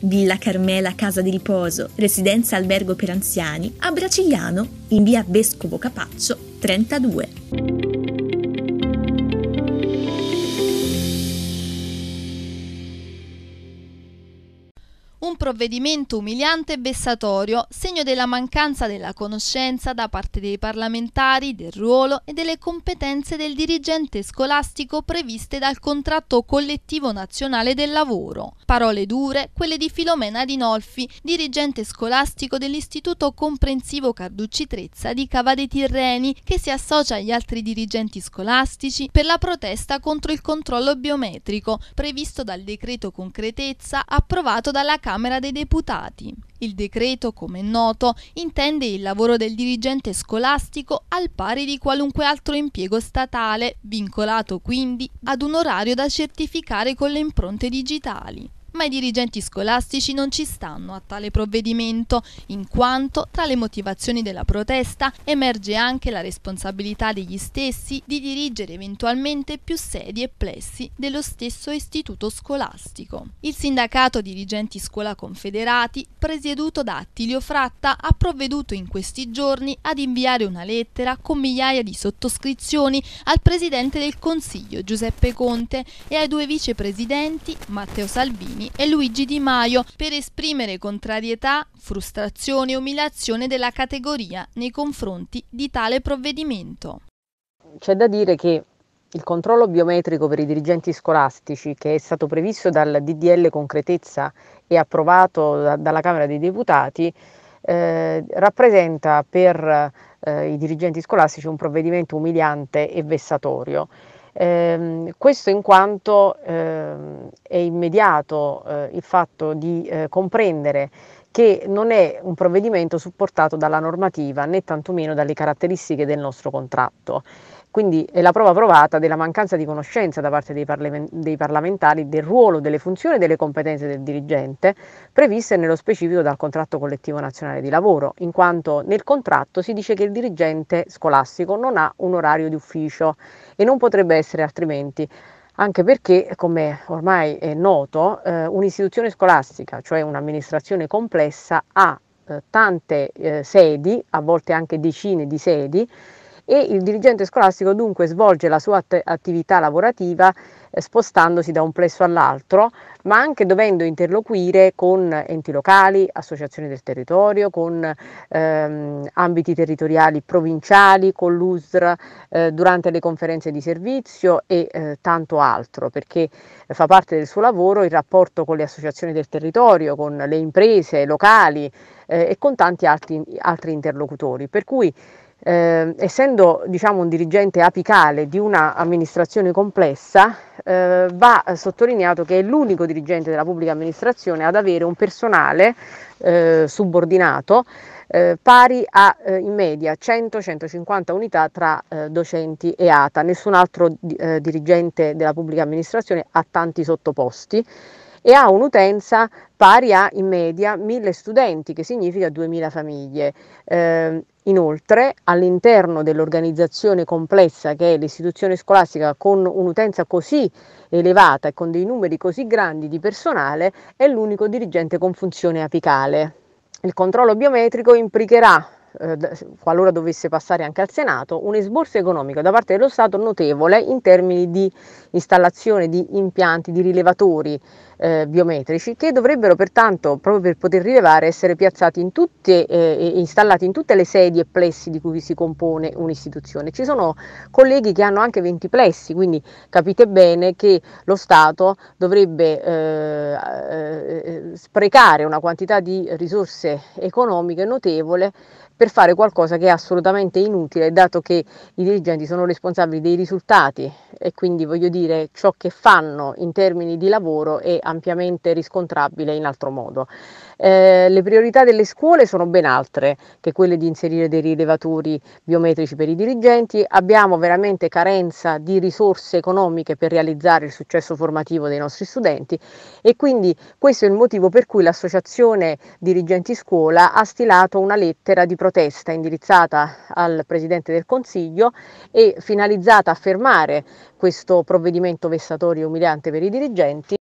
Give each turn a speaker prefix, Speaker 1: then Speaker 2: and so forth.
Speaker 1: Villa Carmela Casa di Riposo, Residenza Albergo per Anziani, a Bracigliano, in via Vescovo Capaccio 32. provvedimento umiliante e vessatorio, segno della mancanza della conoscenza da parte dei parlamentari del ruolo e delle competenze del dirigente scolastico previste dal contratto collettivo nazionale del lavoro. Parole dure, quelle di Filomena Dinolfi, dirigente scolastico dell'Istituto Comprensivo Carducci Trezza di Cava dei Tirreni, che si associa agli altri dirigenti scolastici per la protesta contro il controllo biometrico previsto dal decreto concretezza approvato dalla Camera Camera dei Deputati. Il decreto, come è noto, intende il lavoro del dirigente scolastico al pari di qualunque altro impiego statale, vincolato quindi ad un orario da certificare con le impronte digitali ma i dirigenti scolastici non ci stanno a tale provvedimento, in quanto tra le motivazioni della protesta emerge anche la responsabilità degli stessi di dirigere eventualmente più sedi e plessi dello stesso istituto scolastico. Il sindacato dirigenti scuola confederati, presieduto da Attilio Fratta, ha provveduto in questi giorni ad inviare una lettera con migliaia di sottoscrizioni al presidente del Consiglio Giuseppe Conte e ai due vicepresidenti Matteo Salvini Salvini e Luigi Di Maio per esprimere contrarietà, frustrazione e umiliazione della categoria nei confronti di tale provvedimento.
Speaker 2: C'è da dire che il controllo biometrico per i dirigenti scolastici, che è stato previsto dal DDL Concretezza e approvato da, dalla Camera dei Deputati, eh, rappresenta per eh, i dirigenti scolastici un provvedimento umiliante e vessatorio. Eh, questo in quanto eh, è immediato eh, il fatto di eh, comprendere che non è un provvedimento supportato dalla normativa né tantomeno dalle caratteristiche del nostro contratto. Quindi è la prova provata della mancanza di conoscenza da parte dei, parlamentari del ruolo, delle funzioni e delle competenze del dirigente previste nello specifico dal contratto collettivo nazionale di lavoro, in quanto nel contratto si dice che il dirigente scolastico non ha un orario di ufficio e non potrebbe essere altrimenti anche perché, come ormai è noto, eh, un'istituzione scolastica, cioè un'amministrazione complessa, ha eh, tante eh, sedi, a volte anche decine di sedi, e il dirigente scolastico dunque svolge la sua att- attività lavorativa eh, spostandosi da un plesso all'altro, ma anche dovendo interloquire con enti locali, associazioni del territorio, con ehm, ambiti territoriali provinciali, con l'USR eh, durante le conferenze di servizio e eh, tanto altro, perché fa parte del suo lavoro il rapporto con le associazioni del territorio, con le imprese locali eh, e con tanti altri, altri interlocutori. Per cui eh, essendo diciamo, un dirigente apicale di un'amministrazione complessa, eh, va sottolineato che è l'unico dirigente della pubblica amministrazione ad avere un personale eh, subordinato eh, pari a eh, in media 100-150 unità tra eh, docenti e ATA. Nessun altro dirigente della pubblica amministrazione ha tanti sottoposti e ha un'utenza pari a in media 1000 studenti, che significa 2000 famiglie. Eh, Inoltre, all'interno dell'organizzazione complessa che è l'istituzione scolastica con un'utenza così elevata e con dei numeri così grandi di personale, è l'unico dirigente con funzione apicale. Il controllo biometrico implicherà eh, qualora dovesse passare anche al Senato, un esborso economico da parte dello Stato notevole in termini di installazione di impianti, di rilevatori eh, biometrici che dovrebbero pertanto, proprio per poter rilevare, essere piazzati in tutte, eh, installati in tutte le sedie e plessi di cui si compone un'istituzione. Ci sono colleghi che hanno anche 20 plessi, quindi capite bene che lo Stato dovrebbe eh, eh, sprecare una quantità di risorse economiche notevole per fare qualcosa che è assolutamente inutile, dato che i dirigenti sono responsabili dei risultati e quindi voglio dire ciò che fanno in termini di lavoro è ampiamente riscontrabile in altro modo. Eh, le priorità delle scuole sono ben altre che quelle di inserire dei rilevatori biometrici per i dirigenti, abbiamo veramente carenza di risorse economiche per realizzare il successo formativo dei nostri studenti e quindi questo è il motivo per cui l'associazione dirigenti scuola ha stilato una lettera di protesta indirizzata al Presidente del Consiglio e finalizzata a fermare questo provvedimento vessatorio e umiliante per i dirigenti